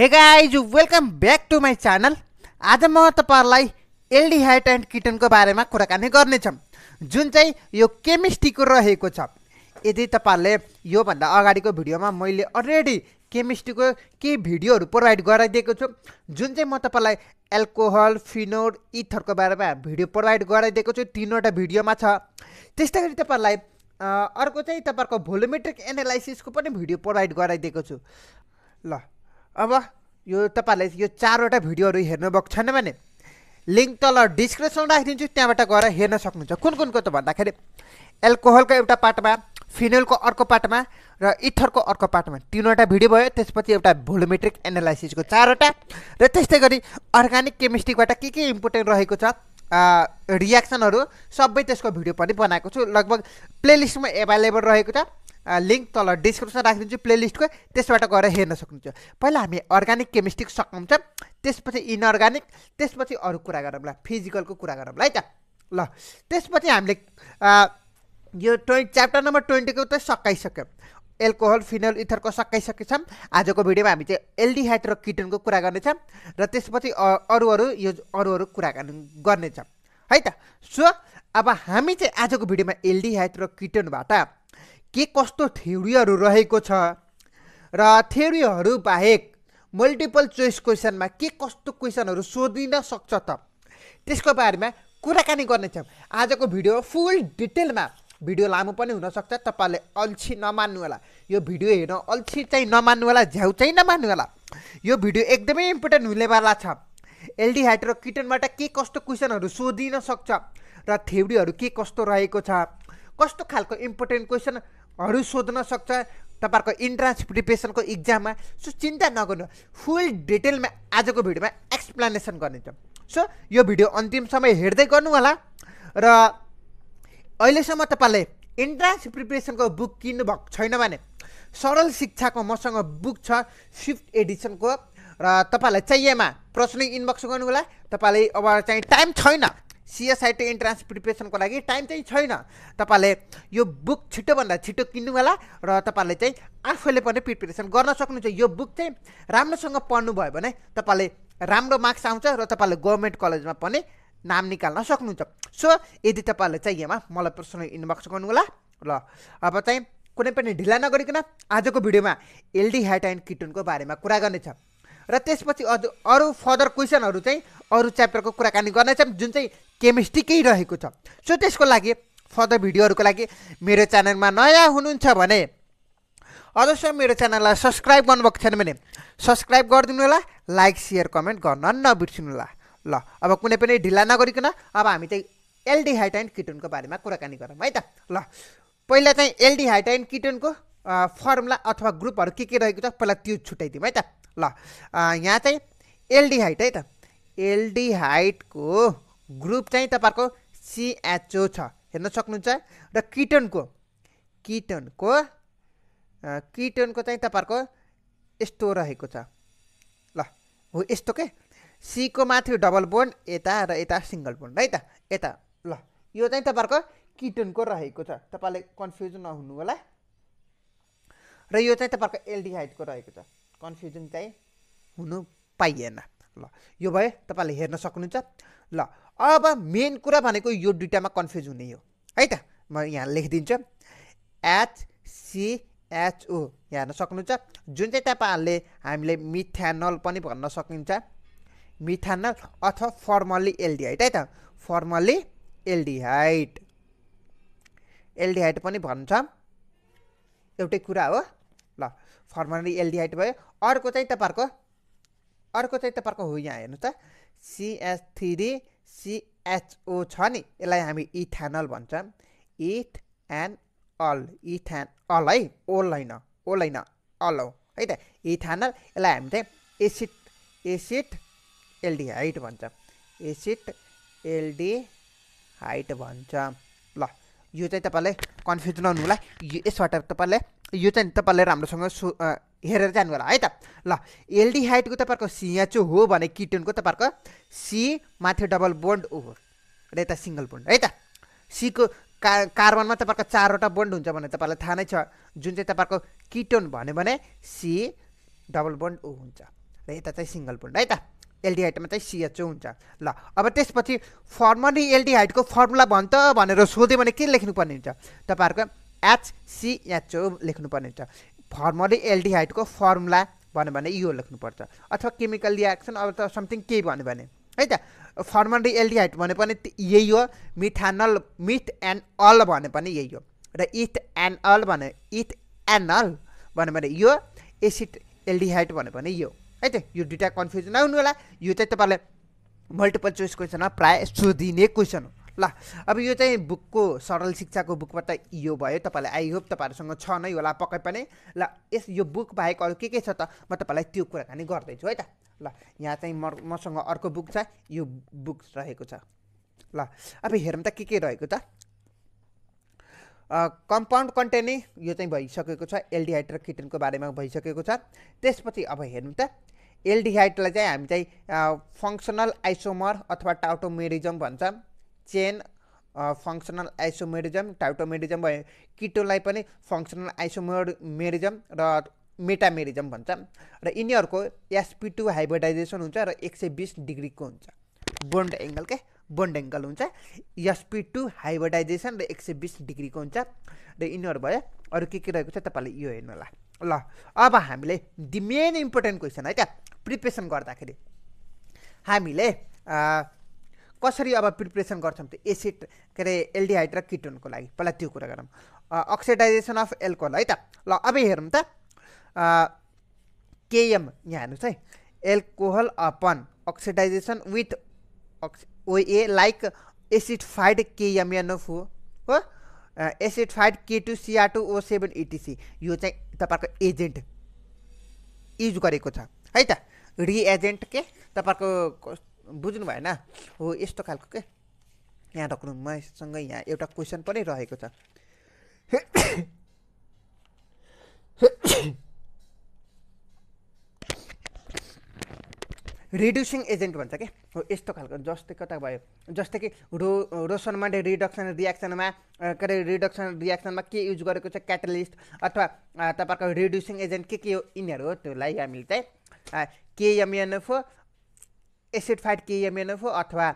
हे guys welcome back to my channel आज म तपाईँहरूलाई हाइट एन्ड किटनको बारेमा कुराकानी गर्नेछौँ जुन चाहिँ यो केमिस्ट्रीको रहेको छ यदि तपाईँहरूले योभन्दा अगाडिको भिडियोमा मैले अलरेडी केमिस्ट्रीको केही भिडियोहरू प्रोभाइड गराइदिएको छु जुन चाहिँ म तपाईँलाई एल्कोहल फिनोल इथरको बारेमा भिडियो प्रोभाइड गराइदिएको छु तिनवटा भिडियोमा छ त्यस्तै गरी तपाईँहरूलाई अर्को चाहिँ तपाईँहरूको भोलोमेट्रिक एनालाइसिसको पनि भिडियो प्रोभाइड गराइदिएको छु ल अब यो तपाईँहरूलाई यो चारवटा भिडियोहरू हेर्नुभएको छैन भने लिङ्क तल डिस्क्रिप्सन राखिदिन्छु त्यहाँबाट गएर हेर्न सक्नुहुन्छ कुन कुनको त भन्दाखेरि एल्कोहलको एउटा पार्टमा फिनेलको अर्को पार्टमा र इथरको अर्को पार्टमा तिनवटा भिडियो भयो त्यसपछि एउटा भोलोमेट्रिक एनालाइसिसको चारवटा र त्यस्तै गरी अर्ग्यानिक केमिस्ट्रीबाट के के इम्पोर्टेन्ट रहेको छ रियाक्सनहरू सबै त्यसको भिडियो पनि बनाएको छु लगभग प्लेलिस्टमा एभाइलेबल रहेको छ लिङ्क तल डिस्क्रिप्सन राखिदिन्छु प्लेलिस्टको त्यसबाट गएर हेर्न सक्नुहुन्छ पहिला हामी अर्ग्यानिक केमिस्ट्री सकाउँछ त्यसपछि इनअर्ग्यानिक त्यसपछि अरू कुरा गरौँला फिजिकलको कुरा गरौँला है त ल त्यसपछि हामीले यो ट्वेन्टी च्याप्टर नम्बर ट्वेन्टीको त सकाइसक्यो एल्कोहल फिनल इथरको सकाइसकेछौँ आजको भिडियोमा हामी चाहिँ एल्डिहाइड र किटनको कुरा गर्नेछौँ र त्यसपछि अरू अरू यो अरू अरू कुरा गर्नेछौँ है त सो अब हामी चाहिँ आजको भिडियोमा एल्डिहाइड र किटनबाट के कस्तो थ्योरीहरू रहेको छ र थ्योरीहरू बाहेक मल्टिपल चोइस क्वेसनमा के कस्तो क्वेसनहरू सोधिन सक्छ त त्यसको बारेमा कुराकानी गर्नेछौँ आजको भिडियो फुल डिटेलमा भिडियो लामो पनि हुनसक्छ तपाईँले अल्छी नमान्नु होला यो भिडियो हेर्न अल्छी चाहिँ नमान्नु होला झ्याउ चाहिँ नमान्नु होला यो भिडियो एकदमै इम्पोर्टेन्ट हुनेवाला छ एलडी हाइड्रो किटनबाट के कस्तो क्वेसनहरू सोधिन सक्छ र थ्योरीहरू के कस्तो रहेको छ कस्तो खालको इम्पोर्टेन्ट क्वेसनहरू सोध्न सक्छ तपाईँहरूको इन्ट्रान्स प्रिपेरेसनको इक्जाममा सो चिन्ता नगर्नु फुल डिटेलमा आजको भिडियोमा एक्सप्लेनेसन गर्नेछ सो यो भिडियो अन्तिम समय हेर्दै गर्नु होला र अहिलेसम्म तपाईँले इन्ट्रान्स प्रिपेरेसनको बुक किन्नु भएको छैन भने सरल शिक्षाको मसँग बुक छ फिफ्थ एडिसनको र तपाईँलाई चाहिएमा प्रश्न इनबक्स गर्नु होला तपाईँले अब चाहिँ टाइम छैन सिएसआइटी इन्ट्रान्स प्रिपेरेसनको लागि टाइम चाहिँ छैन तपाईँले यो बुक छिटोभन्दा छिटो किन्नु होला र तपाईँले चाहिँ आफैले पनि प्रिपेरेसन गर्न सक्नुहुन्छ यो बुक चाहिँ राम्रोसँग पढ्नुभयो भने तपाईँले राम्रो मार्क्स आउँछ र तपाईँले गभर्मेन्ट कलेजमा पनि नाम निकाल्न सक्नुहुन्छ सो यदि तपाईँहरूलाई चाहिएमा मलाई पर्सनल इनबक्स गर्नुहोला ल अब चाहिँ कुनै पनि ढिला नगरिकन आजको भिडियोमा एलडी ह्याट एन्ड किटुनको बारेमा कुरा गर्नेछ र त्यसपछि अझ अरू फर्दर क्वेसनहरू चाहिँ अरू च्याप्टरको कुराकानी गर्नेछौँ जुन चाहिँ केमिस्ट्रीकै रहेको छ सो त्यसको लागि फर्दर भिडियोहरूको लागि मेरो च्यानलमा नयाँ हुनुहुन्छ भने अझसम्म मेरो च्यानललाई सब्सक्राइब गर्नुभएको छैन भने सब्सक्राइब गरिदिनु होला लाइक सेयर कमेन्ट गर्न नबिर्सिनु होला ल अब कुनै पनि ढिला नगरिकन अब हामी चाहिँ एलडिहाइट एन्ड किटोनको बारेमा कुराकानी गरौँ है त ल पहिला चाहिँ एलडिहाइट एन्ड किटोनको फर्मुला अथवा ग्रुपहरू के के रहेको छ पहिला त्यो छुट्याइदिउँ है त ल यहाँ चाहिँ हाइट है त हाइटको ग्रुप चाहिँ तपाईँहरूको सिएचओ छ हेर्न सक्नुहुन्छ र किटोनको किटनको किटनको चाहिँ तपाईँहरूको यस्तो रहेको छ ल हो यस्तो के सीको माथि डबल बोन्ड यता र यता सिङ्गल बोन्ड है त यता ल यो चाहिँ तपाईँहरूको किटोनको रहेको छ तपाईँले कन्फ्युज नहुनु होला र यो चाहिँ तपाईँहरूको एल्डिहाइडको रहेको छ कन्फ्युजन चाहिँ हुनु पाइएन ल यो भए तपाईँले हेर्न सक्नुहुन्छ ल अब मेन कुरा भनेको यो दुइटामा कन्फ्युज हुने हो है त म यहाँ लेखिदिन्छु एचसिएचओ यहाँ हेर्न सक्नुहुन्छ जुन चाहिँ तपाईँहरूले हामीले मिथ्यानल पनि भन्न सकिन्छ मिथानल अथवा फर्मल्ली एल्डिहाइट है त फर्मल्ली एल्डिहाइट एल्डिहाइट पनि भन्छ एउटै कुरा हो ल फर्मल्ली एल्डिहाइट भयो अर्को चाहिँ तपाईँहरूको अर्को चाहिँ तपाईँहरूको हो यहाँ हेर्नु त सिएच थ्री सिएचओ छ नि यसलाई हामी इथानल भन्छौँ इथ एन्ड अल इथान अल है ओल होइन ओल होइन अल हो है त इथानल यसलाई हामी चाहिँ एसिड एसिड एलडी हाइट भन्छ एसिड एलडी हाइट भन्छ ल यो चाहिँ तपाईँलाई कन्फ्युज नहुनु होला यसबाट तपाईँले यो चाहिँ तपाईँले राम्रोसँग सो हेरेर जानु होला है त ल एलडी हाइटको तपाईँहरूको सियाचो हो भने किटनको तपाईँहरूको सी माथि डबल बोन्ड हो र यता सिङ्गल बोन्ड है त सीको का कार्बनमा तपाईँको चारवटा बोन्ड हुन्छ भने तपाईँलाई थाहा नै छ जुन चाहिँ तपाईँहरूको किटोन भन्यो भने सी डबल बोन्ड ऊ हुन्छ र यता चाहिँ सिङ्गल बोन्ड है त एलडिहाइटमा चाहिँ सिएचओ हुन्छ ल अब त्यसपछि फर्मली एलडिहाइटको फर्मुला त भनेर सोध्यो भने के लेख्नुपर्ने हुन्छ तपाईँहरूको एचसिएचओ लेख्नुपर्ने हुन्छ फर्मली एलडिहाइटको फर्मुला भन्यो भने यो लेख्नुपर्छ अथवा केमिकल रियाक्सन अब त समथिङ केही भन्यो भने है त फर्मली एलडिहाइट भने पनि यही हो मिथानल मिथ एन्ड अल भने पनि यही हो र इथ एन्ड अल भने इथ एनल भन्यो भने यो एसिड हाइट भन्यो भने यो है त यो दुइटा कन्फ्युजन नहुनु होला यो चाहिँ तपाईँलाई मल्टिपल चोइस क्वेसन हो प्रायः सोधिने क्वेसन हो ल अब यो चाहिँ बुकको सरल शिक्षाको बुकबाट यो भयो तपाईँलाई आई होप तपाईँहरूसँग छ नै होला पक्कै पनि ल यस यो बुक बाहेक अरू के के छ त म तपाईँलाई त्यो कुराकानी गर्दैछु है त ल यहाँ चाहिँ म मसँग अर्को बुक छ यो बुक रहेको छ ल अब हेरौँ त के के रहेको त कम्पाउन्ड कन्टेन्ट नै यो चाहिँ भइसकेको छ र किटनको बारेमा भइसकेको छ त्यसपछि अब हेर्नु त एल्डिहाइडलाई चाहिँ हामी चाहिँ फङ्सनल आइसोमर अथवा टाउटोमेरिजम भन्छ चेन फङ्सनल आइसोमेरिजम टाउटोमेरिजम भयो किटोलाई पनि फङ्सनल आइसोमेरिजम र मेटामेरिजम भन्छ र यिनीहरूको एसपी टू हाइब्रिडाइजेसन हुन्छ र एक सय बिस डिग्रीको हुन्छ बोन्ड एङ्गल के बोन्ड एङ्गल हुन्छ एसपी टू हाइब्रिडाइजेसन र एक सय बिस डिग्रीको हुन्छ र यिनीहरू भयो अरू के के रहेको छ तपाईँले यो हेर्नु ल अब हामीले दि मेन इम्पोर्टेन्ट क्वेसन है त प्रिपरेसन गर्दाखेरि हामीले कसरी अब प्रिपरेसन गर्छौँ त्यो एसिड के अरे एल्डिहाइड र किटोनको लागि पहिला त्यो कुरा गरौँ अक्सिडाइजेसन अफ एल्कोहल है त ल अब हेरौँ त केएम यहाँ हेर्नुहोस् है एल्कोहल अपन अक्सिडाइजेसन विथ अक्सि ओए लाइक एसिड फाइड केएमएनएफ हो हो acidified K two Cr two O seven etc यो चाहिँ तपाईँको एजेन्ट युज गरेको छ है त रिएजेन्ट के तपाईँको बुझ्नु भएन हो यस्तो खालको के यहाँ राख्नु मसँग यहाँ एउटा क्वेसन पनि रहेको छ रिड्युसिङ एजेन्ट भन्छ क्या हो यस्तो खालको जस्तै कता भयो जस्तै कि रो रोसनमा रिडक्सन रियाक्सनमा के अरे रिडक्सन रियाक्सनमा के युज गरेको छ क्याटलिस्ट अथवा तपाईँको रिड्युसिङ एजेन्ट के के हो यिनीहरू हो त्योलाई हामीले चाहिँ केएमएनएफओ एसिडफाइड केएमएनएफओ अथवा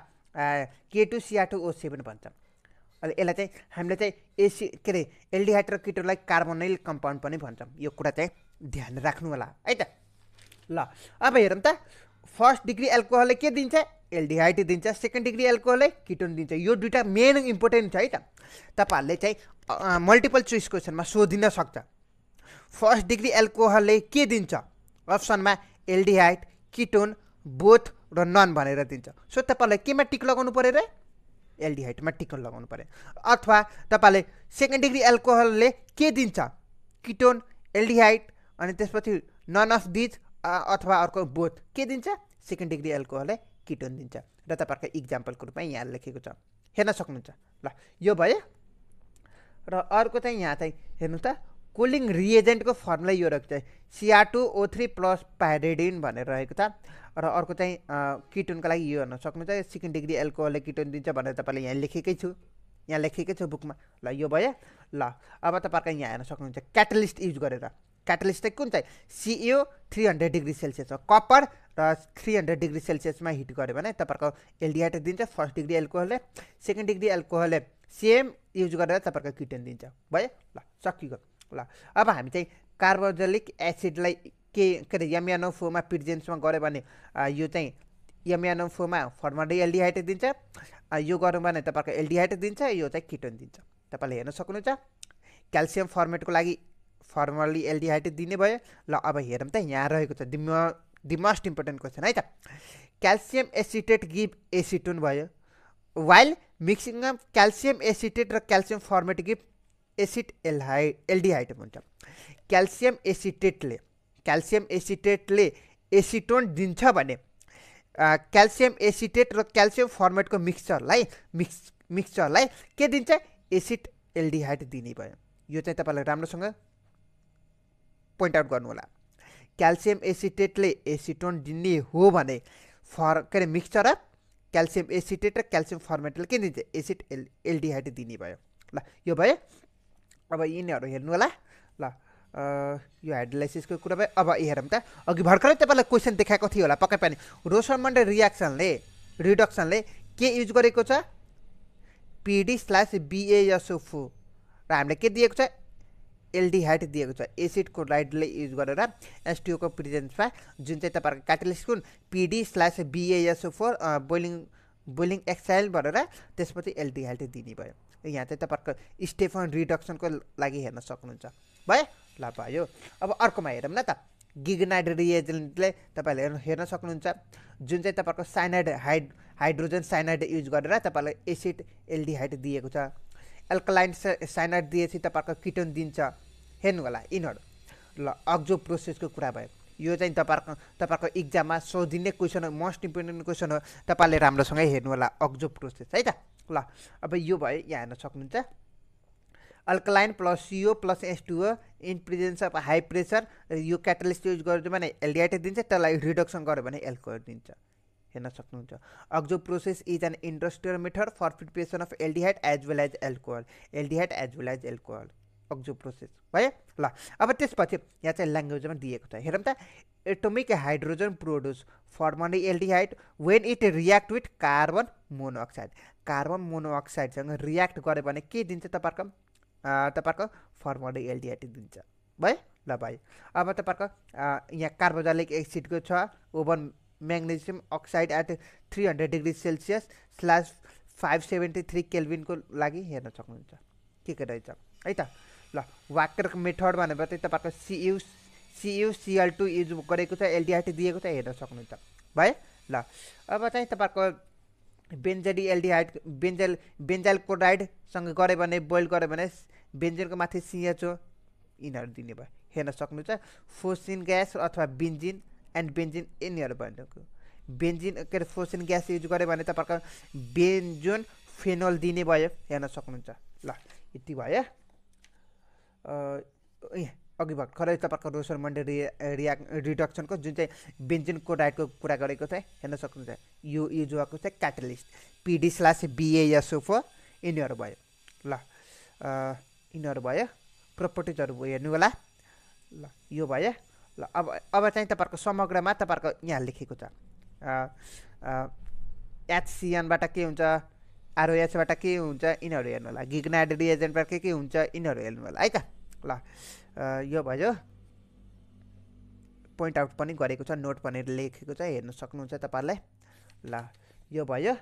के टु टु ओ सेभेन भन्छ अहिले यसलाई चाहिँ हामीले चाहिँ एसी के अरे एल्डिहाइड्रो किटोलाई कार्बोनाइल कम्पाउन्ड पनि भन्छौँ यो कुरा चाहिँ ध्यान राख्नु होला है त ल अब हेरौँ त फर्स्ट डिग्री एल्कोहलले के दिन्छ एल्डिहाइड दिन्छ सेकेन्ड डिग्री एल्कोहलले किटोन दिन्छ यो दुइटा मेन इम्पोर्टेन्ट छ है त तपाईँहरूले चाहिँ मल्टिपल चोइस क्वेसनमा सोधिन सक्छ फर्स्ट डिग्री एल्कोहलले के दिन्छ अप्सनमा एल्डिहाइड किटोन बोथ र नन भनेर दिन्छ सो तपाईँलाई केमा टिक लगाउनु पऱ्यो र एल्डिहाइडमा टिक लगाउनु पऱ्यो अथवा तपाईँले सेकेन्ड डिग्री एल्कोहलले के दिन्छ किटोन एल्डिहाइड अनि त्यसपछि नन अफ दिज अथवा अर्को बोथ के दिन्छ सेकेन्ड डिग्री एल्कोहललाई किटोन दिन्छ र तपाईँहरूको इक्जाम्पलको रूपमा यहाँ लेखेको छ हेर्न सक्नुहुन्छ ल यो भयो र अर्को चाहिँ यहाँ चाहिँ हेर्नु त कुलिङ रिएजेन्टको फर्मुला यो रहेको छ Cr two O three plus pyridine भनेर रहेको छ र अर्को चाहिँ किटोनको लागि यो हेर्न सक्नुहुन्छ सेकेन्ड डिग्री एल्कोहलले किटोन दिन्छ भनेर तपाईँले यहाँ लेखेकै छु यहाँ लेखेकै छु बुकमा ल यो भयो ल अब तपाईँहरूको यहाँ हेर्न सक्नुहुन्छ क्याटलिस्ट युज गरेर चाहिँ कुन चाहिँ सिइओ थ्री हन्ड्रेड डिग्री सेल्सियस हो कपर र थ्री हन्ड्रेड डिग्री सेल्सियसमा हिट गऱ्यो भने तपाईँहरूको एलडिआइटी दिन्छ फर्स्ट डिग्री एल्कोहलले सेकेन्ड डिग्री एल्कोहलले सेम युज गरेर तपाईँहरूको किटेन दिन्छ भयो ल सकियो ल अब हामी चाहिँ कार्बोजलिक एसिडलाई के के अरे फोमा पिर्जेन्समा गऱ्यो भने यो चाहिँ फोमा फर्मडी एलडिहाइट दिन्छ यो गर्नु भने तपाईँको एलडिहाइट दिन्छ यो चाहिँ किटोन दिन्छ तपाईँले हेर्न सक्नुहुन्छ क्याल्सियम फर्मेटको लागि फर्मल्ली एल्डिहाइड्रेट दिने भयो ल अब हेरौँ त यहाँ रहेको छ the the most important question है त क्याल्सियम एसिटेट गिभ एसिटोन भयो while mixing of calcium acetate र क्याल्सियम फर्मेट गिभ एसिड एल्हाइ एल्डिहाइड हुन्छ क्याल्सियम एसिटेटले क्याल्सियम एसिटेटले एसिटोन दिन्छ भने क्याल्सियम एसिटेट र क्याल्सियम फर्मेटको मिक्सचरलाई मिक्स मिक्सचरलाई के दिन्छ एसिड एल्डिहाइड दिने भयो यो चाहिँ तपाईँलाई राम्रोसँग पोइन्ट आउट गर्नु होला क्याल्सियम एसिटेटले एसिटोन दिने हो भने फर के अरे मिक्सचर अफ क्याल्सियम एसिटेट र क्याल्सियम फर्मेटले के दिन्छ एसिड एल एलडिहाइड दिने भयो ल यो भयो अब यिनीहरू हेर्नु होला ल यो हाइड्रोलाइसिसको कुरा भयो अब हेरौँ त अघि भर्खरै तपाईँलाई क्वेसन देखाएको थियो होला पक्कै पानी रोसनमन्ड रियाक्सनले रिडक्सनले के युज गरेको छ पिडी स्ल्यास बिएएसओ र हामीले के दिएको छ हाइट दिएको छ एसिडको राइडले युज गरेर एसटिओको प्रिजेन्समा जुन चाहिँ तपाईँहरूको क्याटलिस्ट कुन PD slash BaSO four boiling boiling एक्साइल भनेर त्यसपछि एलडिहाइट दिने भयो यहाँ चाहिँ तपाईँहरूको स्टेफन रिडक्सनको लागि हेर्न सक्नुहुन्छ भयो ल भयो अब अर्कोमा हेरौँ न त गिगनाइड रिएजेन्टले तपाईँले हेर्नु हेर्न सक्नुहुन्छ जुन चाहिँ तपाईँहरूको साइनाइड हाइड हाइड्रोजन साइनाइड युज गरेर तपाईँलाई एसिड एल्डिहाइड दिएको छ एल्कलाइन साइनाइड दिएपछि तपाईँहरूको किटोन दिन्छ हेर्नु होला यिनीहरू ल अग्जो प्रोसेसको कुरा भयो यो चाहिँ तपाईँहरूको तपाईँहरूको इक्जाममा सोधिने क्वेसन हो मोस्ट इम्पोर्टेन्ट क्वेसन हो तपाईँले राम्रोसँगै हेर्नु होला अग्जो प्रोसेस है त ल अब यो भयो यहाँ हेर्न सक्नुहुन्छ अल्कलाइन प्लस सिओ प्लस एसटुओ in presence of high pressure यो क्याटलिस्ट युज गरिदियो भने एलडिआइटी दिन्छ त्यसलाई रिडक्सन गर्यो भने एल्कोहल दिन्छ हेर्न सक्नुहुन्छ oxo process is an industrial method for preparation of aldehyde as well as alcohol aldehyde as well as alcohol oxo process भयो ल अब त्यसपछि यहाँ चाहिँ ल्याङ्ग्वेजमा दिएको छ हेरौँ त atomic hydrogen produce formaldehyde when it react with carbon monoxide carbon मोनोअक्साइडसँग रियाक्ट गर्यो भने के दिन्छ तपाईँहरूको तपाईँको फर्मन एल्डिहाइड दिन्छ भयो ल भाइ अब तपाईँको यहाँ कार्बोजालिक एसिडको छ over magnesium oxide at three hundred degree Celsius slash five seventy three केल्भिनको लागि हेर्न सक्नुहुन्छ के के रहेछ है त ल वाकरको मेथड भनेर चाहिँ तपाईँको सियु सियुसिएल टू युज गरेको छ एलडिआरटी दिएको छ हेर्न सक्नुहुन्छ भए ल अब चाहिँ तपाईँको बेन्जडी एल्डिहाइड बेन्जेल बेन्जाइल सँग गऱ्यो भने बोइल गऱ्यो भने बेन्जिनको माथि सिएचओ यिनीहरू दिने भयो हेर्न सक्नुहुन्छ फोसिन ग्यास अथवा बेन्जिन एन्ड बेन्जिन यिनीहरू भनेको बेन्जिन के अरे फोसिन ग्यास युज गऱ्यो भने तपाईँको बेन्जोन फेनोल दिने भयो हेर्न सक्नुहुन्छ ल यति भयो अघि भर्खरै तपाईँको रोसन मन्डे रिया रिया रिडक्सनको जुन चाहिँ बेन्जिनको डाइटको कुरा गरेको थिएँ हेर्न सक्नुहुन्छ यो यो जुवाको चाहिँ क्याटलिस्ट पिडी स्लास बिएएसओफो यिनीहरू भयो ल यिनीहरू भयो प्रोपर्टिजहरू हेर्नु होला ल यो भयो ल अब अब चाहिँ तपाईँहरूको समग्रमा तपाईँहरूको यहाँ लेखेको छ एचसिएनबाट के हुन्छ आरओएचबाट के हुन्छ यिनीहरू हेर्नु होला गिग्नाड रिएजेन्टबाट के के हुन्छ यिनीहरू हेर्नु होला है त ल यो भयो पोइन्ट आउट पनि गरेको छ नोट पनि लेखेको छ हेर्न सक्नुहुन्छ तपाईँहरूलाई ल यो भयो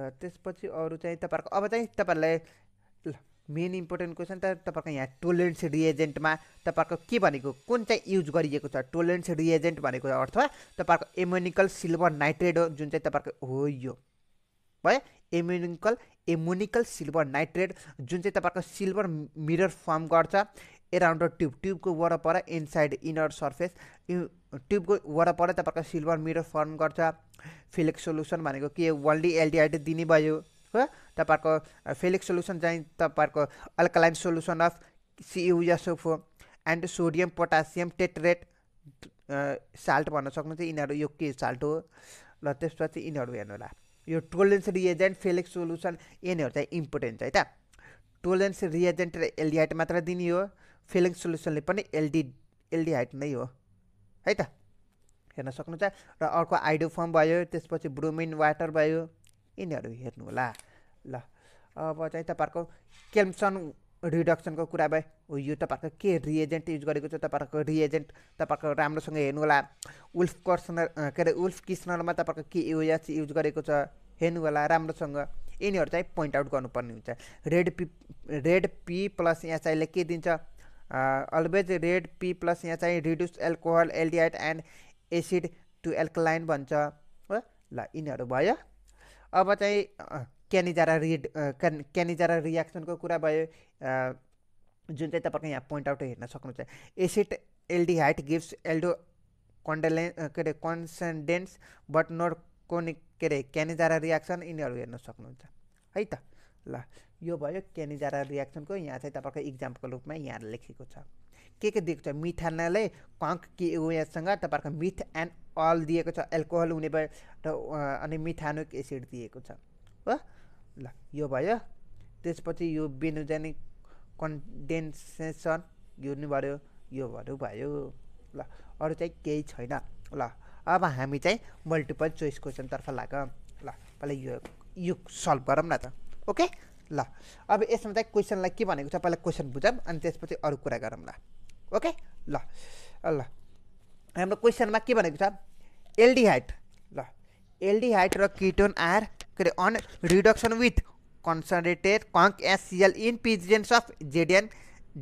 र त्यसपछि अरू चाहिँ तपाईँहरूको अब चाहिँ तपाईँहरूलाई ल मेन इम्पोर्टेन्ट क्वेसन त तपाईँको यहाँ टोलेन्स रिएजेन्टमा तपाईँको के भनेको कुन चाहिँ युज गरिएको छ टोलेन्स रिएजेन्ट भनेको अर्थ तपाईँको एमोनिकल सिल्भर नाइट्रेड हो जुन चाहिँ तपाईँहरूको हो यो भयो एमोनिकल एमोनिकल सिल्भर नाइट्रेट जुन चाहिँ तपाईँको सिल्भर मिरर फर्म गर्छ एराउन्ड द ट्युब ट्युबको वरपर इनसाइड इनर सर्फेस ट्युबको वरपर तपाईँको सिल्भर मिरर फर्म गर्छ फिलेक्स सोल्युसन भनेको के वर्ल्डी एलडिआइड दिने भयो हो तपाईँहरूको फिलेक्स सोल्युसन चाहिँ तपाईँहरूको अल्कालाइन सोल्युसन अफ सियुएसएफ हो and sodium potassium tartrate salt भन्न सक्नुहुन्छ यिनीहरू यो के साल्ट हो र त्यसपछि यिनीहरू हेर्नु होला यो टोलेन्स रिएजेन्ट फेलेक्स सोलुसन यिनीहरू चाहिँ इम्पोर्टेन्ट छ है त टोलेन्स रिएजेन्ट र एलडिहाइट मात्र दिने हो फेलेक्स सोल्युसनले पनि एलडी एलडिहाइट नै हो है त हेर्न सक्नुहुन्छ र अर्को आइडोफर्म भयो त्यसपछि ब्रोमिन वाटर भयो यिनीहरू हेर्नु होला ल अब चाहिँ तपाईँहरूको केल्मसन रिडक्सनको कुरा भयो यो तपाईँहरूको के रिएजेन्ट युज गरेको छ तपाईँहरूको रिएजेन्ट तपाईँको राम्रोसँग हेर्नु होला उल्फ कर्सनर के अरे उल्फ किस्नरमा तपाईँको के युएस युज गरेको छ हेर्नु होला राम्रोसँग यिनीहरू चाहिँ पोइन्ट आउट गर्नुपर्ने हुन्छ red P red P plus यहाँ चाहिँ के दिन्छ अलवेज रेड पी प्लस यहाँ चाहिँ reduce alcohol aldehyde and acid to alkaline भन्छ ल यिनीहरू भयो अब चाहिँ क्यानिजारा रिड क्यानिजारा रियाक्सनको कुरा भयो uh, जुन चाहिँ तपाईँको यहाँ पोइन्ट आउट हेर्न सक्नुहुन्छ एसिड एल्डिहाइट गिभ्स एल्डो कन्डेले के अरे कन्सन्डेन्स बट नट कोनिक के अरे क्यानिजारा रियाक्सन यिनीहरू हेर्न सक्नुहुन्छ है त ल यो भयो क्यानिजारा रियाक्सनको यहाँ चाहिँ तपाईँको इक्जाम्पलको रूपमा यहाँ लेखेको छ के के दिएको छ मिथानाले कङ्क किउएसँग तपाईँको मिथ एन्ड अल दिएको छ एल्कोहल हुने भयो र uh, अनि मिथानोक एसिड दिएको छ हो ल यो भयो त्यसपछि यो बेनोजेनिक कन्डेन्सेसन हेर्नु पऱ्यो योहरू भयो ल अरू चाहिँ केही छैन ल अब हामी चाहिँ मल्टिपल चोइस क्वेसनतर्फ लाग ल पहिला यो यो सल्भ गरौँ न त ओके ल अब यसमा चाहिँ क्वेसनलाई के भनेको छ पहिला क्वेसन बुझौँ अनि त्यसपछि अरू कुरा गरौँ ल ओके ल ल हाम्रो क्वेसनमा के भनेको छ एलडिहाइट र or ketone aldehyde on reduction with concentrated conc conc in presence of Zn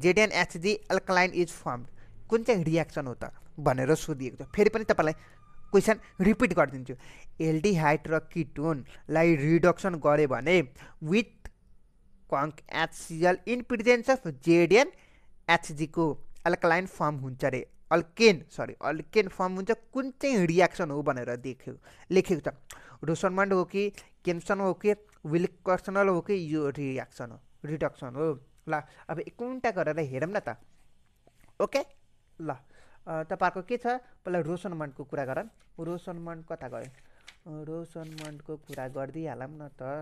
Zn Hg alkaline is form कुन चाहिँ रियाक्सन हो त भनेर सोधिएको छ फेरि पनि तपाईँलाई क्वेसन रिपिट गरिदिन्छु एल्डिहाइड र किटोनलाई रिडक्सन गऱ्यो भने with conc HCl in presence of Zn एचजीको अल्कलाइन फर्म हुन्छ अरे अल्केन सरी अल्केन फर्म हुन्छ कुन चाहिँ रियाक्सन हो भनेर देख्यो लेखेको छ रोसनमन्ड हो कि केमसन हो कि विल्कर्सनल हो कि यो रियाक्सन हो रिडक्सन हो ल अब एकवटा गरेर हेरौँ न त ओके ल तपाईँहरूको के छ पहिला रोसनमन्डको कुरा गरौँ रोसनमन्ड कता गयो रोसनमन्डको कुरा गरिदिइहालौँ न त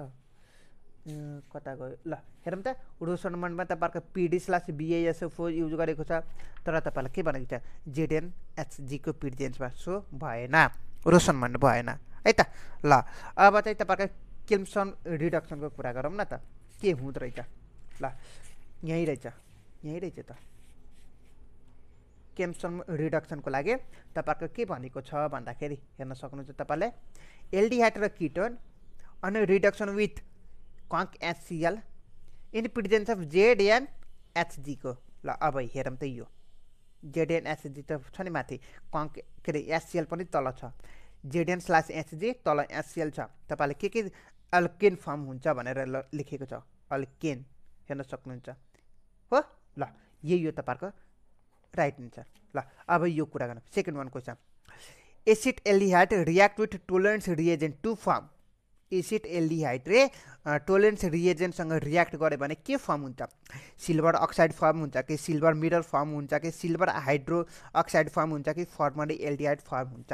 कता गयो ल हेरौँ त रोसनमनमा तपाईँहरूको पिडी स्लास बिएएसएफ युज गरेको छ तर तपाईँलाई के भनेको छ जेडिएन एचजीको पिडिएन्समा सो भएन रोसनमन्ड भएन है त ल अब चाहिँ तपाईँहरूको किल्मसन रिडक्सनको कुरा गरौँ न त के हुँदो रहेछ ल यहीँ रहेछ यहीँ रहेछ त केम्सन रिडक्सनको लागि तपाईँहरूको के भनेको छ भन्दाखेरि हेर्न सक्नुहुन्छ तपाईँले एल्डिहाइड र किटोन अनि reduction with conc HCl in Z of Zn एचजीको ल अब हेरौँ त यो एन एचजी त छ नि माथि कङ्क के अरे एचसिएल पनि तल छ जेडिएन स्लास एचजी तल एचसिएल छ तपाईँले के के अल्केन फर्म हुन्छ भनेर लेखेको छ अल्केन हेर्न सक्नुहुन्छ हो ल यही यो तपाईँहरूको राइट हुन्छ ल अब यो कुरा गरौँ second one question acid aldehyde react with tolerance reagent to form acid एल्डिहाइड्रे टोलेन्स रिएजेन्टसँग रियाक्ट गर्यो भने के फर्म हुन्छ सिल्भर अक्साइड फर्म हुन्छ कि सिल्भर मिरर फर्म हुन्छ कि सिल्भर हाइड्रो अक्साइड फर्म हुन्छ कि फर्मरी एल्डिहाइड फर्म हुन्छ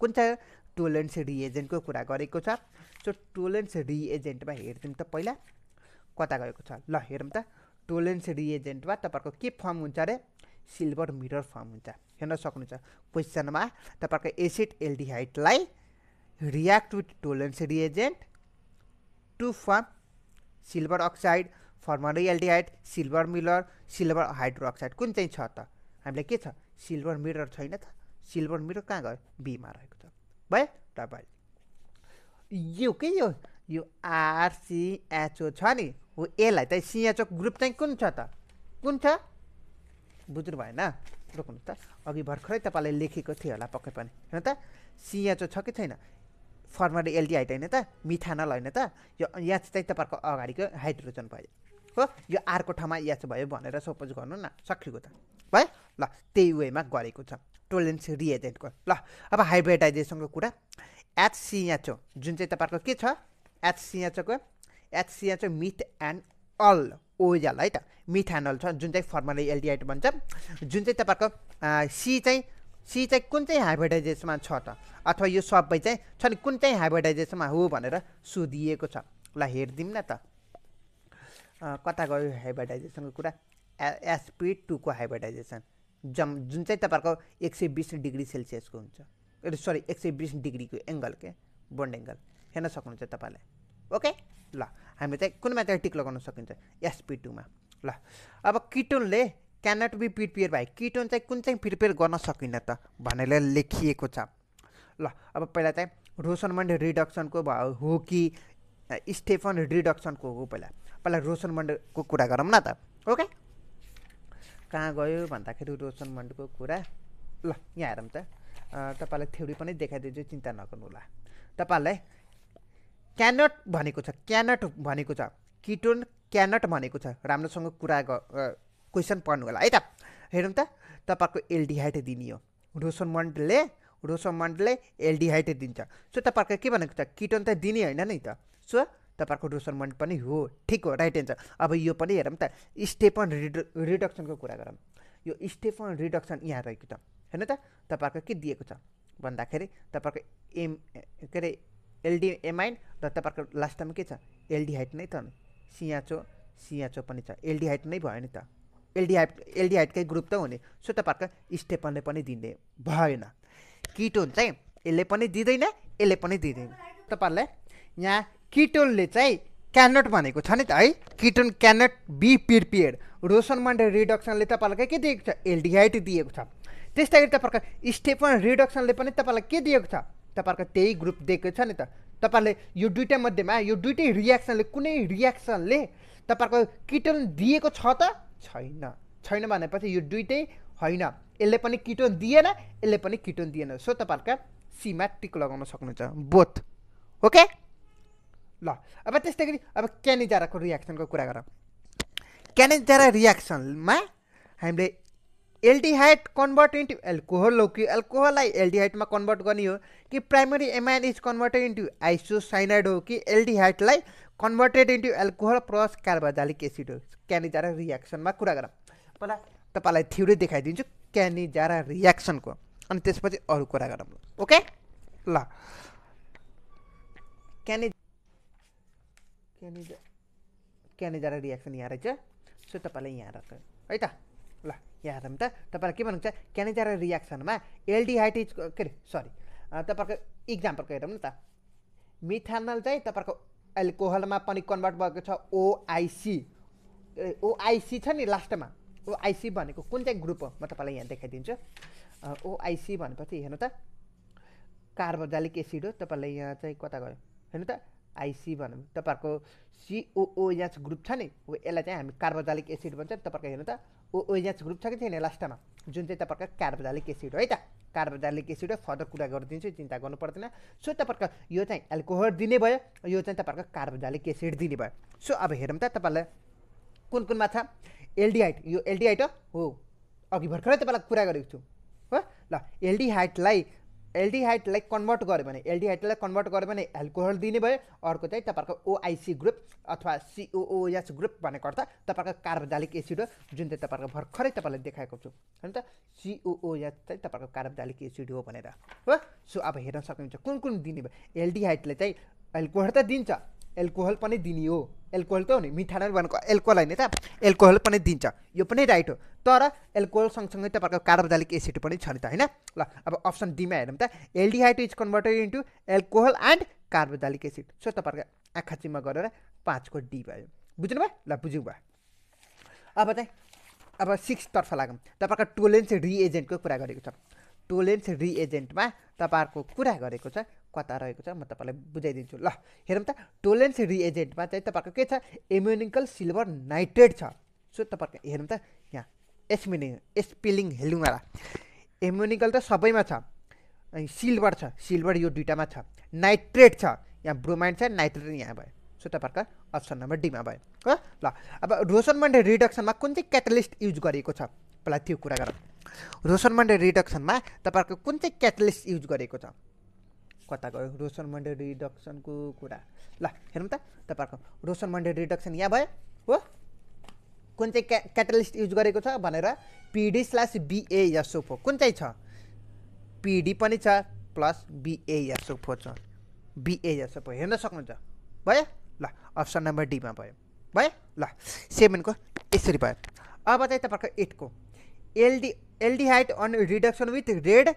कुन चाहिँ टोलेन्स रिएजेन्टको कुरा गरेको छ सो टोलेन्स रिएजेन्टमा हेरिदिउँ त पहिला कता गएको छ ल हेरौँ त टोलेन्स रिएजेन्टमा तपाईँको के फर्म हुन्छ अरे सिल्भर मिरर फर्म हुन्छ हेर्न सक्नुहुन्छ क्वेसनमा तपाईँहरूको एसिड एल्डिहाइडलाई react with Tollens reagent to form silver oxide silver silver silver silver silver कुन चाहिँ छ त हामीलाई के छ सिल्भर मिरर छैन त सिल्भर मिरर कहाँ गयो बीमा रहेको छ भयो तपाईँले यो के यो यो आरसिएचओ छ नि हो यसलाई त सिएचओ ग्रुप चाहिँ कुन छ त कुन छ बुझ्नु भएन रोक्नु त अघि भर्खरै तपाईँलाई लेखेको थियो होला पक्कै पनि हेर्नु त सिएचओ छ कि छैन फर्मर एलडिआई त होइन त मिथानल होइन त यो याच चाहिँ तपाईँहरूको अगाडिको हाइड्रोजन भयो हो यो अर्को ठाउँमा याच भयो भनेर सपोज गर्नु न सकिएको त भयो ल त्यही वेमा गरेको छ टोलेन्स रिएजेन्टको ल अब हाइब्रिडाइजेसनको कुरा एचसिएचओ जुन चाहिँ तपाईँहरूको के छ एचसिएचओको एचसिएचओ मिथ एन्ड अल ओजल है त मिथानल छ जुन चाहिँ फर्मली एलडिआइट भन्छ जुन चाहिँ तपाईँहरूको सी चाहिँ सी चाहिँ कुन चाहिँ हाइब्रिडाइजेसनमा छ त अथवा यो सबै चाहिँ छ नि कुन चाहिँ हाइब्रिडाइजेसनमा हो भनेर सोधिएको छ ल हेरिदिउँ न त कता गयो हाइब्रिडाइजेसनको कुरा एसपी टूको हाइब्रिडाइजेसन जम जुन चाहिँ तपाईँहरूको एक सय बिस डिग्री सेल्सियसको हुन्छ ए सरी एक सय बिस डिग्रीको एङ्गल के बोन्ड एङ्गल हेर्न सक्नुहुन्छ तपाईँले ओके ल हामी चाहिँ कुनमा चाहिँ टिक लगाउन सकिन्छ एसपी टूमा ल अब किटोनले cannot be prepare by ketone चाहिँ कुन चाहिँ प्रिपेयर गर्न सकिन्न त भनेर लेखिएको छ ल अब पहिला चाहिँ रोसनमन्ड रिडक्सनको भयो हो कि स्टेफन रिडक्सनको हो पहिला पहिला रोसन मन्डको कुरा गरौँ न त ओके कहाँ गयो भन्दाखेरि रोसन मन्डको कुरा ल यहाँ हेरौँ त तपाईँलाई थ्योरी पनि देखाइदिन्छु चिन्ता नगर्नु होला तपाईँलाई क्यानट भनेको छ क्यानट भनेको छ किटोन क्यानट भनेको छ राम्रोसँग कुरा क्वेसन पढ्नु होला है त हेरौँ त तपाईँको एलडिहाइट दिने हो रोसन मन्डले रोसन मन्डले एलडिहाइट दिन्छ सो तपाईँहरूको के भनेको त किटोन त दिने होइन नि त सो तपाईँको रोसन मन्ड पनि हो ठिक हो राइट एन्सर अब यो पनि हेरौँ त स्टेपन रिड रिडक्सनको कुरा गरौँ यो स्टेपन रिडक्सन यहाँ रहेको त हेर्नु त तपाईँहरूको के दिएको छ भन्दाखेरि तपाईँको एम के अरे एलडी एमआइन र तपाईँको लास्ट टाइम के छ एलडिहाइट नै त सियाचो सियाचो पनि छ एलडिहाइट नै भयो नि त एलडिहाइड एलडिहाइडकै ग्रुप त हुने सो तपाईँहरूको स्टेपनले पनि दिने भएन किटोन चाहिँ यसले पनि दिँदैन यसले पनि दिँदैन तपाईँहरूलाई यहाँ किटोनले चाहिँ क्यानट भनेको छ नि त है ketone cannot be prepare Rosenmund रिडक्सनले तपाईँलाई के दिएको छ एलडिआइट दिएको छ त्यस्तै गरी तपाईँहरूको स्टेपन रिडक्सनले पनि तपाईँलाई के दिएको छ तपाईँहरूको त्यही ग्रुप दिएको छ नि त तपाईँहरूले यो दुइटै मध्येमा यो दुइटै रियाक्सनले कुनै रियाक्सनले तपाईँहरूको किटोन दिएको छ त छैन छैन भनेपछि यो दुइटै होइन यसले पनि किटोन दिएन यसले पनि किटोन दिएन सो तपाईँहरूका सीमा टिक लगाउन सक्नुहुन्छ बोथ ओके ल अब त्यस्तै गरी अब क्यानिजाराको रियाक्सनको कुरा गरौँ क्यानिजारा रियाक्सनमा हामीले एल्डिहाइड कन्भर्ट इन्टु एल्कोहल हो कि एल्कोहललाई एल्डिहाइडमा कन्भर्ट गर्ने हो कि primary amine is converted into isocyanide हो कि एल्डिहाइडलाई converted into alcohol plus carboxylic acid हो क्यानिजारा रियाक्सनमा कुरा गरौँ पहिला तपाईँलाई थ्योरी देखाइदिन्छु क्यानिजारा रियाक्सनको अनि त्यसपछि अरू कुरा गरौँ ओके ल क्यानि क्यानिजा क्यानिजारा रियाक्सन यहाँ रहेछ सो तपाईँलाई यहाँ रहेछ है त ल यहाँ हेरौँ त तपाईँलाई के भन्नुहुन्छ क्यानिजारा रियाक्सनमा एलडिहाइटिजको के अरे सरी तपाईँको इक्जाम्पलको हेरौँ न त मिथानल चाहिँ तपाईँको एल्कोहलमा पनि कन्भर्ट भएको छ ओआइसी ओआइसी छ नि लास्टमा ओआइसी भनेको कुन चाहिँ ग्रुप हो म तपाईँलाई यहाँ देखाइदिन्छु ओआइसी भनेपछि हेर्नु त कार्बोजालिक एसिड हो तपाईँलाई यहाँ चाहिँ कता गयो हेर्नु त आइसी भनौँ तपाईँहरूको सिओओएच ग्रुप छ नि हो यसलाई चाहिँ हामी कार्बोजालिक एसिड भन्छ तपाईँको हेर्नु त ओओएच ग्रुप छ कि छैन लास्टमा जुन चाहिँ तपाईँहरूको कार्बोजालिक एसिड हो है त कारबारले एसिड फर्दर कुरा गरिदिन्छु चिन्ता गर्नु पर्दैन सो तपाईँहरूको यो चाहिँ एल्कोहल दिने भयो यो चाहिँ तपाईँहरूको कारबारले एसिड दिने भयो सो अब हेरौँ त तपाईँलाई कुन कुनमा छ एलडिहाइट यो एलडिहाइट हो अघि भर्खरै तपाईँलाई कुरा गरेको छु हो ल एलडिहाइटलाई एलडिहाइडलाई कन्भर्ट गर्यो भने एलडिहाइटलाई कन्भर्ट गर्यो भने एल्कोहल दिने भयो अर्को चाहिँ तपाईँहरूको ओआइसी ग्रुप अथवा सिओओएच ग्रुप भनेको अर्थ तपाईँको कार्बोडालिक एसिड हो जुन चाहिँ तपाईँहरूको भर्खरै तपाईँलाई देखाएको छु होइन त सिओओएच चाहिँ तपाईँको कार्बोडालिक एसिड हो भनेर हो सो अब हेर्न सक्नुहुन्छ कुन कुन दिने भयो एलडिहाइटले चाहिँ एल्कोहल त दिन्छ एल्कोहल पनि दिने हो एल्कोहल त हो नि मिठा नै भनेको एल्कोहल होइन त एल्कोहल पनि दिन्छ यो पनि राइट हो तर एल्कोहल सँगसँगै तपाईँको कार्बोदालिक एसिड पनि छ नि त होइन ल अब अप्सन डीमा हेरौँ त aldehyde is converted into alcohol and carboxylic acid so तपाईँहरूको आँखा चिम्मा गरेर पाँचको डी भयो बुझ्नु भयो ल बुझ्नु भयो अब चाहिँ अब सिक्सतर्फ लागौँ तपाईँको टोलेन्स रिएजेन्टको कुरा गरेको छ टोलेन्स रिएजेन्टमा तपाईँहरूको कुरा गरेको छ कता रहेको छ म तपाईँलाई बुझाइदिन्छु ल हेरौँ त टोलेन्स रिएजेन्टमा चाहिँ तपाईँको के छ एमोनिकल सिल्भर नाइट्रेट छ सो तपाईँको हेरौँ त यहाँ एसमिनिङ एसपिलिङ हेलुङवाला एमोनिकल त सबैमा छ सिल्भर छ सिल्भर यो दुइटामा छ नाइट्रेट छ यहाँ ब्रोमाइड छ नाइट्रेट यहाँ भयो सो तपाईँहरूको अप्सन नम्बर डीमा भयो हो ल अब मन्डे रिडक्सनमा कुन चाहिँ क्याटलिस्ट युज गरिएको छ पहिला त्यो कुरा गरौँ मन्डे रिडक्सनमा तपाईँहरूको कुन चाहिँ क्याटलिस्ट युज गरेको छ कता गयो रोसन मन्डे रिडक्सनको कुरा ल हेरौँ त तपाईँहरूको रोसन मन्डे रिडक्सन यहाँ भयो हो कुन चाहिँ क्या क्याटलिस्ट युज गरेको छ भनेर पिडी स्ल्यास बिए कुन चाहिँ छ पिडी पनि छ प्लस बिए छ बिए हेर्न सक्नुहुन्छ भयो ल अप्सन नम्बर डीमा भयो भयो ल सेभेनको यसरी भयो अब चाहिँ तपाईँको एटको aldehyde aldehyde on reduction with red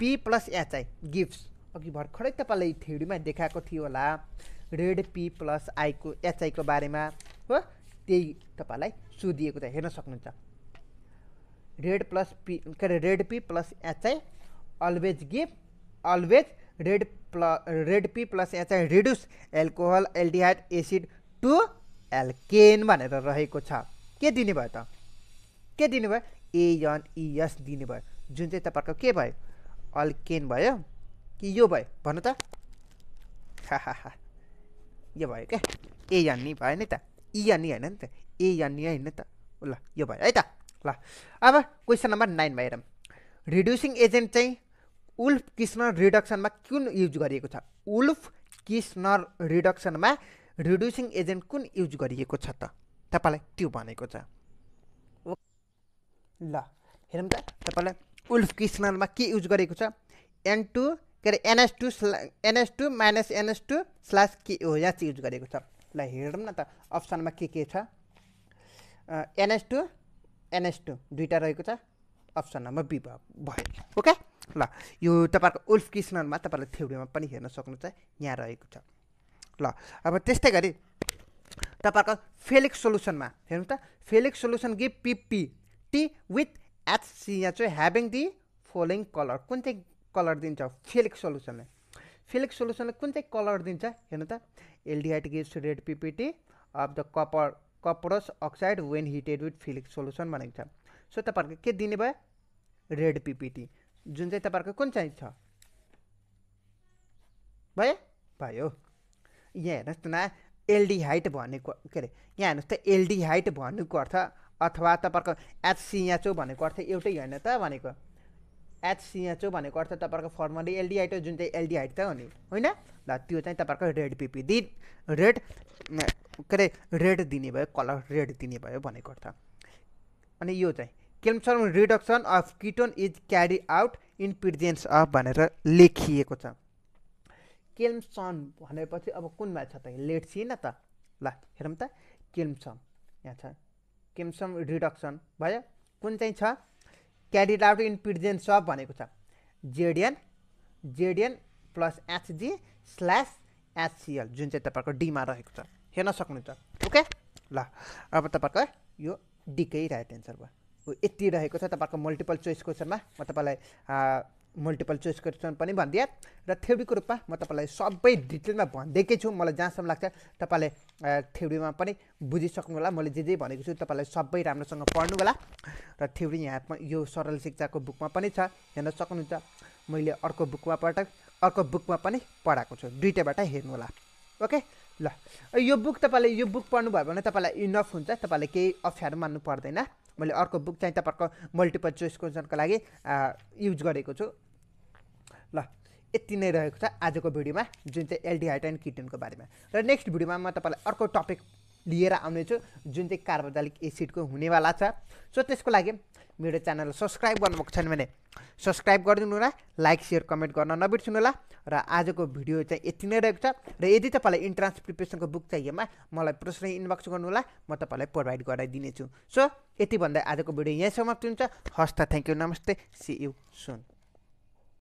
P plus HI गिफ्ट अघि भर्खरै तपाईँलाई थ्योरीमा देखाएको थियो होला रेड पी प्लस आईको एचआईको बारेमा हो त्यही तपाईँलाई सोधिएको छ हेर्न सक्नुहुन्छ रेड प्लस पी के अरे red P plus HI always give always red plus red P plus HI reduce alcohol aldehyde acid to alkane भनेर रहेको छ के दिने भयो त के दिने दिनुभयो एएनइएस e, भयो जुन चाहिँ तपाईँको के भयो अल्केन भयो कि यो भयो भन त हा यो भयो क्या ए यान्नी भयो नि त इ नि होइन नि त ए नि होइन त ल यो भयो है त ल अब क्वेसन नम्बर नाइनमा हेरौँ रिड्युसिङ एजेन्ट चाहिँ उल्फ किस्नर रिडक्सनमा कुन युज गरिएको छ उल्फ किस्नर रिडक्सनमा रिड्युसिङ एजेन्ट कुन युज गरिएको छ त तपाईँलाई त्यो भनेको छ ल हेरौँ त तपाईँलाई उल्फ किस्नरमा के युज गरेको छ एन टू के अरे NS two slash NS two minus NS two slash के हो यहाँ चाहिँ युज गरेको छ ल हेरौँ न त अप्सनमा के के छ एनएस टू एनएस टू दुइटा रहेको छ अप्सन नम्बर बी भयो ओके ल यो तपाईँहरूको उल्फ किसनमा तपाईँले थ्योरीमा पनि हेर्न सक्नुहुन्छ यहाँ रहेको छ ल अब त्यस्तै गरी तपाईँको फेलिक्स सोल्युसनमा हेर्नु त Fehling's solution give P P T with HC यहाँ चाहिँ ह्याभिङ दि फलोइङ कलर कुन चाहिँ कलर दिन्छ फिलिक सोलुसनले फिलिक सोलुसनले कुन चाहिँ कलर दिन्छ हेर्नु त aldehyde gives red PPT of the copper cuprous oxide when heated with Fehling's solution भनेको छ सो तपाईँहरूको के दिने भयो रेड पिपिटी जुन चाहिँ तपाईँहरूको कुन चाहिँ छ भयो भयो यहाँ हेर्नुहोस् त न एलडिहाइट भनेको के अरे यहाँ हेर्नुहोस् त एलडिहाइट भन्नुको अर्थ अथवा तपाईँहरूको एचसिएचओ भनेको अर्थ एउटै होइन त भनेको एचसिएचओ भनेको अर्थ तपाईँको फर्मली एलडिआइटो जुन चाहिँ एलडिआइट त हो नि होइन ल त्यो चाहिँ तपाईँको रेड पिपी दि रेड के अरे रेड दिने भयो कलर रेड दिने भयो भनेको अर्थ अनि यो चाहिँ Clemmensen reduction of ketone is carry out in presence of भनेर लेखिएको छ केल्मसन भनेपछि अब कुनमा छ त लेट लेट्सिन त ल हेरौँ त केल्मसन यहाँ छ केल्मसम रिडक्सन भयो कुन चाहिँ छ carried out in presence of भनेको छ Zn Zn plus Hg slash HCl जुन चाहिँ तपाईँको डीमा रहेको छ हेर्न सक्नुहुन्छ ओके ल अब तपाईँको यो डीकै राइट एन्सर भयो यति रहेको छ तपाईँको मल्टिपल चोइस क्वेसनमा म तपाईँलाई मल्टिपल चोइस क्वेसन पनि भनिदिएँ र थ्योरीको रूपमा म तपाईँलाई सबै डिटेलमा भनिदिएकै छु मलाई जहाँसम्म लाग्छ तपाईँले थ्योरीमा पनि बुझिसक्नु होला मैले जे जे भनेको छु तपाईँलाई सबै राम्रोसँग पढ्नु होला र थ्योरी यहाँ यो सरल शिक्षाको बुकमा पनि छ हेर्न सक्नुहुन्छ मैले अर्को बुकमा पटक अर्को बुकमा पनि पढाएको छु दुईटाबाट हेर्नु होला ओके ल यो बुक तपाईँले यो बुक पढ्नुभयो भने तपाईँलाई इनफ हुन्छ तपाईँले केही अप्ठ्यारो मान्नु पर्दैन मैले अर्को बुक चाहिँ तपाईँहरूको मल्टिपल चोइस क्वेसनको लागि युज गरेको छु ल यति नै रहेको छ आजको भिडियोमा जुन चाहिँ एलडी एन्ड किटनको बारेमा र नेक्स्ट भिडियोमा म तपाईँलाई अर्को टपिक लिएर आउनेछु जुन चाहिँ कार्बोडालिक एसिडको हुनेवाला छ सो त्यसको लागि मेरो च्यानल सब्सक्राइब गर्नुभएको छैन भने सब्सक्राइब गरिदिनु होला लाइक सेयर कमेन्ट गर्न नबिर्सिनु होला र आजको भिडियो चाहिँ यति नै रहेको छ र यदि तपाईँलाई इन्ट्रान्स प्रिपेरेसनको बुक चाहिएमा मलाई प्रश्न इनबक्स गर्नु होला म तपाईँलाई प्रोभाइड गराइदिनेछु सो यति भन्दा आजको भिडियो यहीँ समाप्त हुन्छ हस् त थ्याङ्क यू नमस्ते सी यु सुन